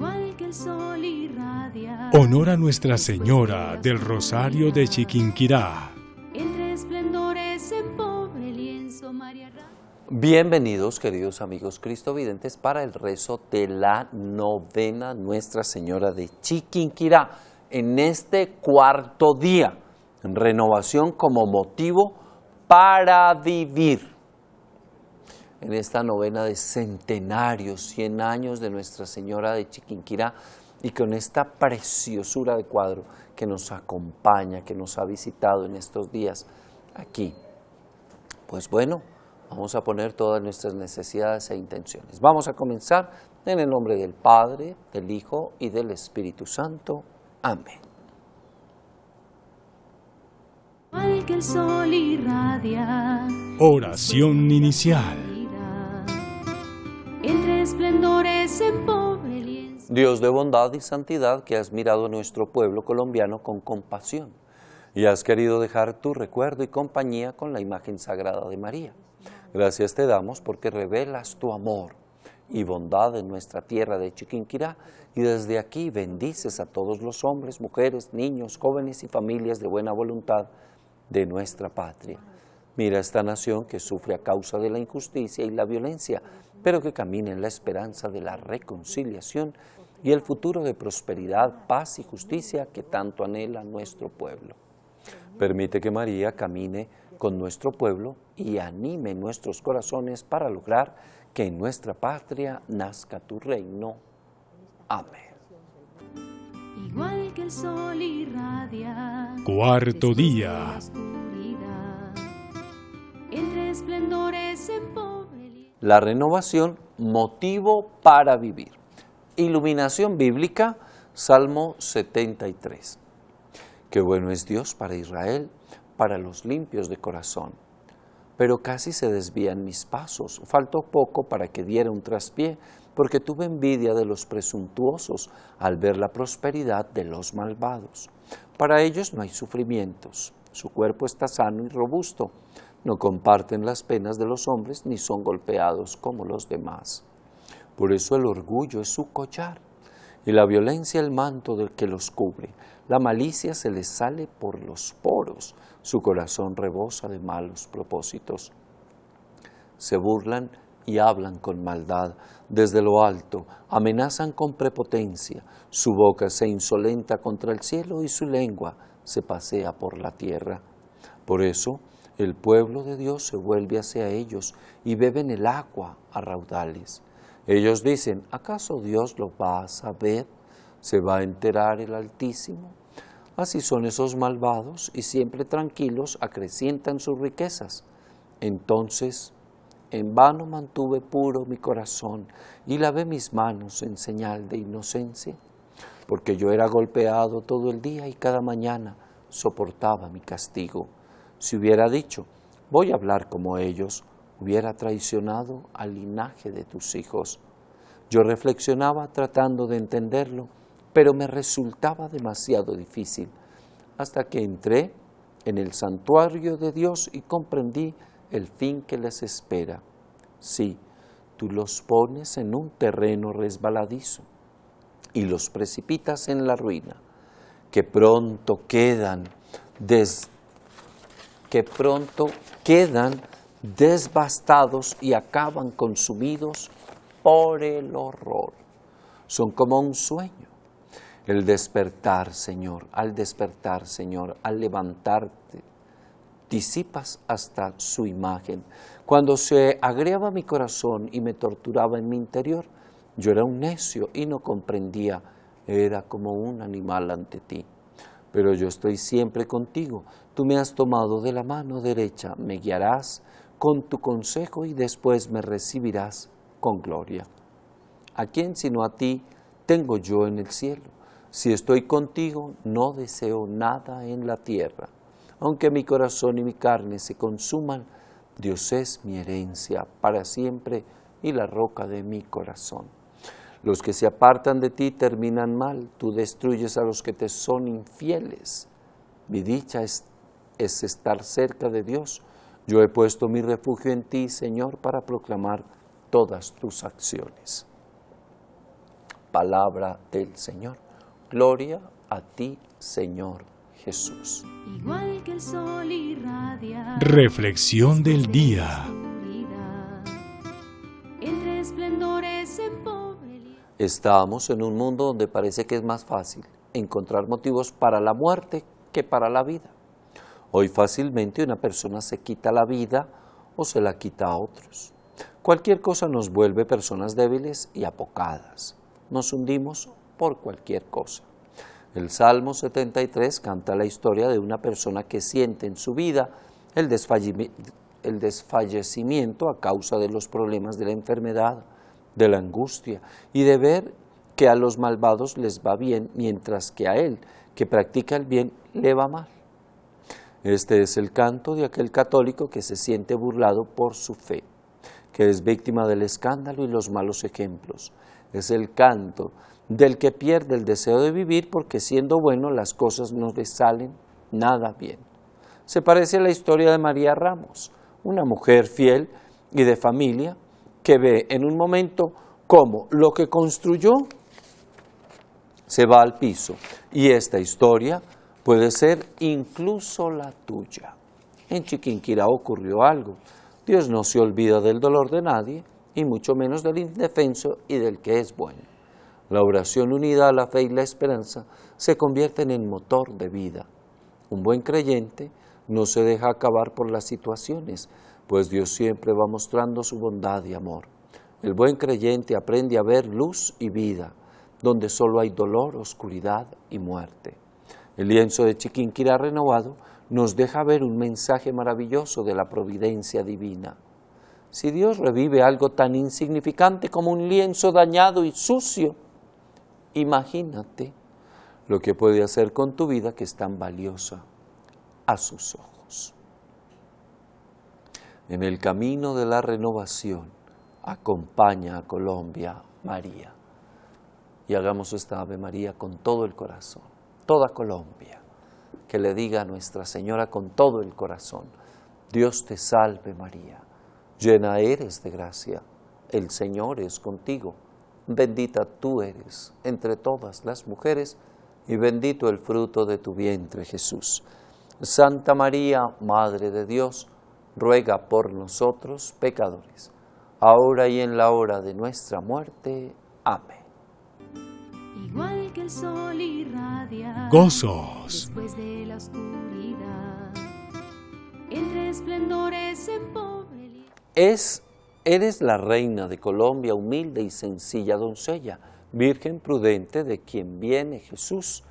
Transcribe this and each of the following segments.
igual que el sol irradia. Honor a Nuestra Señora del Rosario de Chiquinquirá. Entre esplendores en pobre lienzo, María Bienvenidos, queridos amigos cristovidentes, para el rezo de la novena Nuestra Señora de Chiquinquirá, en este cuarto día, renovación como motivo para vivir en esta novena de centenarios, 100 años de Nuestra Señora de Chiquinquirá y con esta preciosura de cuadro que nos acompaña, que nos ha visitado en estos días aquí. Pues bueno, vamos a poner todas nuestras necesidades e intenciones. Vamos a comenzar en el nombre del Padre, del Hijo y del Espíritu Santo. Amén. Oración inicial. Dios de bondad y santidad que has mirado a nuestro pueblo colombiano con compasión y has querido dejar tu recuerdo y compañía con la imagen sagrada de María. Gracias te damos porque revelas tu amor y bondad en nuestra tierra de Chiquinquirá y desde aquí bendices a todos los hombres, mujeres, niños, jóvenes y familias de buena voluntad de nuestra patria. Mira esta nación que sufre a causa de la injusticia y la violencia pero que camine en la esperanza de la reconciliación y el futuro de prosperidad, paz y justicia que tanto anhela nuestro pueblo. Permite que María camine con nuestro pueblo y anime nuestros corazones para lograr que en nuestra patria nazca tu reino. Amén. Igual que el sol irradia. Cuarto día. en la renovación, motivo para vivir. Iluminación bíblica, Salmo 73. Qué bueno es Dios para Israel, para los limpios de corazón. Pero casi se desvían mis pasos, faltó poco para que diera un traspié, porque tuve envidia de los presuntuosos al ver la prosperidad de los malvados. Para ellos no hay sufrimientos, su cuerpo está sano y robusto no comparten las penas de los hombres ni son golpeados como los demás. Por eso el orgullo es su collar y la violencia el manto del que los cubre. La malicia se les sale por los poros, su corazón rebosa de malos propósitos. Se burlan y hablan con maldad desde lo alto, amenazan con prepotencia, su boca se insolenta contra el cielo y su lengua se pasea por la tierra. Por eso el pueblo de Dios se vuelve hacia ellos y beben el agua a raudales. Ellos dicen, ¿acaso Dios lo va a saber? ¿Se va a enterar el Altísimo? Así son esos malvados y siempre tranquilos acrecientan sus riquezas. Entonces, en vano mantuve puro mi corazón y lavé mis manos en señal de inocencia, porque yo era golpeado todo el día y cada mañana soportaba mi castigo si hubiera dicho, voy a hablar como ellos, hubiera traicionado al linaje de tus hijos. Yo reflexionaba tratando de entenderlo, pero me resultaba demasiado difícil, hasta que entré en el santuario de Dios y comprendí el fin que les espera. Sí, tú los pones en un terreno resbaladizo y los precipitas en la ruina, que pronto quedan des que pronto quedan desbastados y acaban consumidos por el horror. Son como un sueño. El despertar, Señor, al despertar, Señor, al levantarte, disipas hasta su imagen. Cuando se agriaba mi corazón y me torturaba en mi interior, yo era un necio y no comprendía, era como un animal ante ti pero yo estoy siempre contigo. Tú me has tomado de la mano derecha, me guiarás con tu consejo y después me recibirás con gloria. ¿A quién sino a ti tengo yo en el cielo? Si estoy contigo, no deseo nada en la tierra. Aunque mi corazón y mi carne se consuman, Dios es mi herencia para siempre y la roca de mi corazón. Los que se apartan de ti terminan mal, tú destruyes a los que te son infieles. Mi dicha es, estar cerca de Dios. Yo he puesto mi refugio en ti, Señor, para proclamar todas tus acciones. Palabra del Señor. Gloria a ti, Señor Jesús. Reflexión del día. Estamos en un mundo donde parece que es más fácil encontrar motivos para la muerte que para la vida. Hoy fácilmente una persona se quita la vida o se la quita a otros. Cualquier cosa nos vuelve personas débiles y apocadas. Nos hundimos por cualquier cosa. El Salmo 73 canta la historia de una persona que siente en su vida el, el desfallecimiento a causa de los problemas de la enfermedad, de la angustia y de ver que a los malvados les va bien, mientras que a él que practica el bien le va mal. Este es el canto de aquel católico que se siente burlado por su fe, que es víctima del escándalo y los malos ejemplos. Es el canto del que pierde el deseo de vivir porque siendo bueno las cosas no le salen nada bien. Se parece a la historia de María Ramos, una mujer fiel y de familia que ve en un momento cómo lo que construyó se va al piso. Y esta historia puede ser incluso la tuya. En Chiquinquirá ocurrió algo. Dios no se olvida del dolor de nadie, y mucho menos del indefenso y del que es bueno. La oración unida a la fe y la esperanza se convierte en motor de vida. Un buen creyente no se deja acabar por las situaciones, pues Dios siempre va mostrando su bondad y amor. El buen creyente aprende a ver luz y vida, donde solo hay dolor, oscuridad y muerte. El lienzo de Chiquinquirá renovado nos deja ver un mensaje maravilloso de la providencia divina. Si Dios revive algo tan insignificante como un lienzo dañado y sucio, imagínate lo que puede hacer con tu vida que es tan valiosa a sus ojos en el camino de la renovación, acompaña a Colombia, María. Y hagamos esta Ave María con todo el corazón, toda Colombia, que le diga a Nuestra Señora con todo el corazón, Dios te salve María, llena eres de gracia, el Señor es contigo, bendita tú eres entre todas las mujeres, y bendito el fruto de tu vientre Jesús. Santa María, Madre de Dios, ruega por nosotros pecadores, ahora y en la hora de nuestra muerte. Amén. Igual que el sol irradia gozos después de la oscuridad, en Es, eres la reina de Colombia, humilde y sencilla doncella, virgen prudente de quien viene Jesús,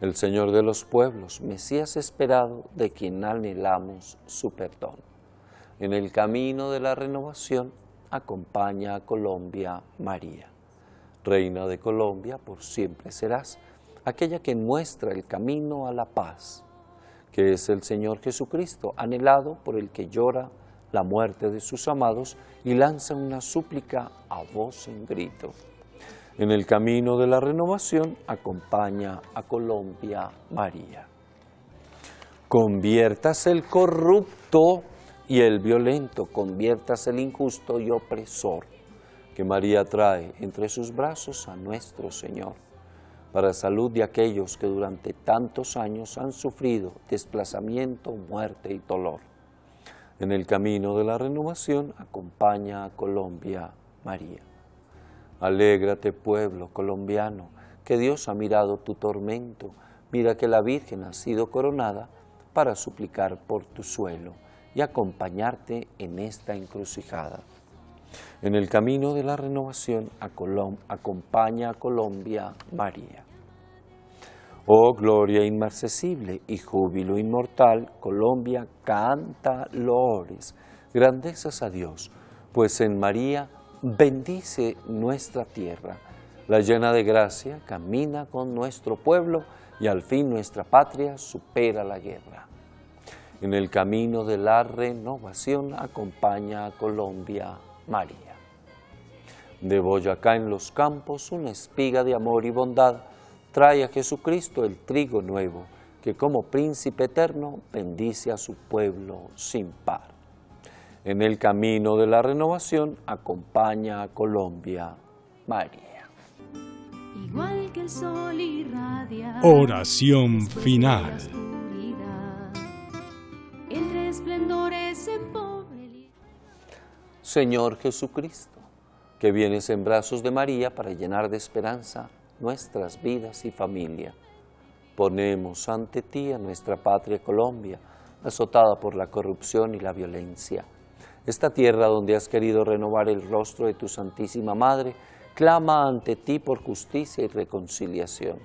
el Señor de los pueblos, Mesías esperado de quien anhelamos su perdón. En el camino de la renovación acompaña a Colombia María. Reina de Colombia, por siempre serás aquella que muestra el camino a la paz, que es el Señor Jesucristo, anhelado por el que llora la muerte de sus amados y lanza una súplica a voz en grito. En el camino de la renovación acompaña a Colombia María. Conviertas el corrupto y el violento, conviertas el injusto y opresor, que María trae entre sus brazos a nuestro Señor, para salud de aquellos que durante tantos años han sufrido desplazamiento, muerte y dolor. En el camino de la renovación acompaña a Colombia, María. Alégrate, pueblo colombiano, que Dios ha mirado tu tormento. Mira que la Virgen ha sido coronada para suplicar por tu suelo y acompañarte en esta encrucijada. En el camino de la renovación acompaña a Colombia María. Oh gloria inmarcesible y júbilo inmortal, Colombia canta loores, grandezas a Dios, pues en María bendice nuestra tierra, la llena de gracia, camina con nuestro pueblo y al fin nuestra patria supera la guerra en el camino de la renovación acompaña a Colombia María. De Boyacá en los campos una espiga de amor y bondad trae a Jesucristo el trigo nuevo que como príncipe eterno bendice a su pueblo sin par. En el camino de la renovación acompaña a Colombia María. Igual que el sol irradia, Oración final. Señor Jesucristo, que vienes en brazos de María para llenar de esperanza nuestras vidas y familia. Ponemos ante ti a nuestra patria Colombia, azotada por la corrupción y la violencia. Esta tierra donde has querido renovar el rostro de tu Santísima Madre, clama ante ti por justicia y reconciliación.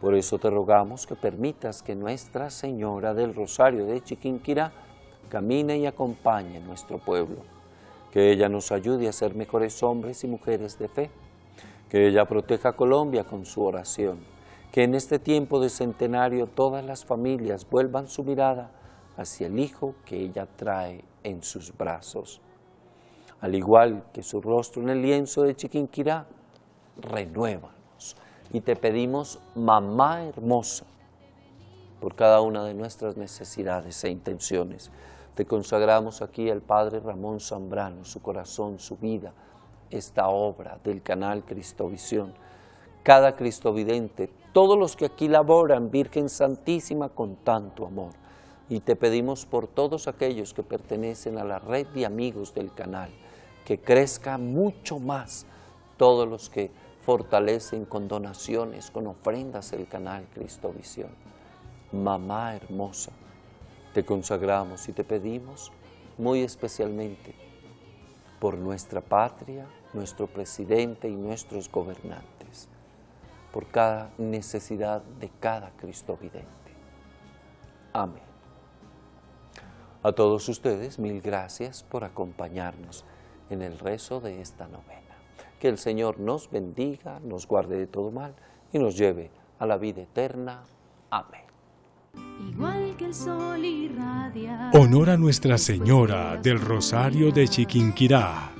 Por eso te rogamos que permitas que Nuestra Señora del Rosario de Chiquinquirá camine y acompañe a nuestro pueblo que ella nos ayude a ser mejores hombres y mujeres de fe, que ella proteja a Colombia con su oración, que en este tiempo de centenario todas las familias vuelvan su mirada hacia el Hijo que ella trae en sus brazos. Al igual que su rostro en el lienzo de Chiquinquirá, renuévanos. Y te pedimos, mamá hermosa, por cada una de nuestras necesidades e intenciones. Te consagramos aquí al Padre Ramón Zambrano, su corazón, su vida, esta obra del canal Cristovisión. Cada cristovidente, todos los que aquí laboran, Virgen Santísima, con tanto amor. Y te pedimos por todos aquellos que pertenecen a la red de amigos del canal, que crezca mucho más todos los que fortalecen con donaciones, con ofrendas el canal Cristovisión. Mamá hermosa, te consagramos y te pedimos muy especialmente por nuestra patria, nuestro presidente y nuestros gobernantes, por cada necesidad de cada Cristo vidente. Amén. A todos ustedes, mil gracias por acompañarnos en el rezo de esta novena. Que el Señor nos bendiga, nos guarde de todo mal y nos lleve a la vida eterna. Amén. Honor a Nuestra Señora del Rosario de Chiquinquirá.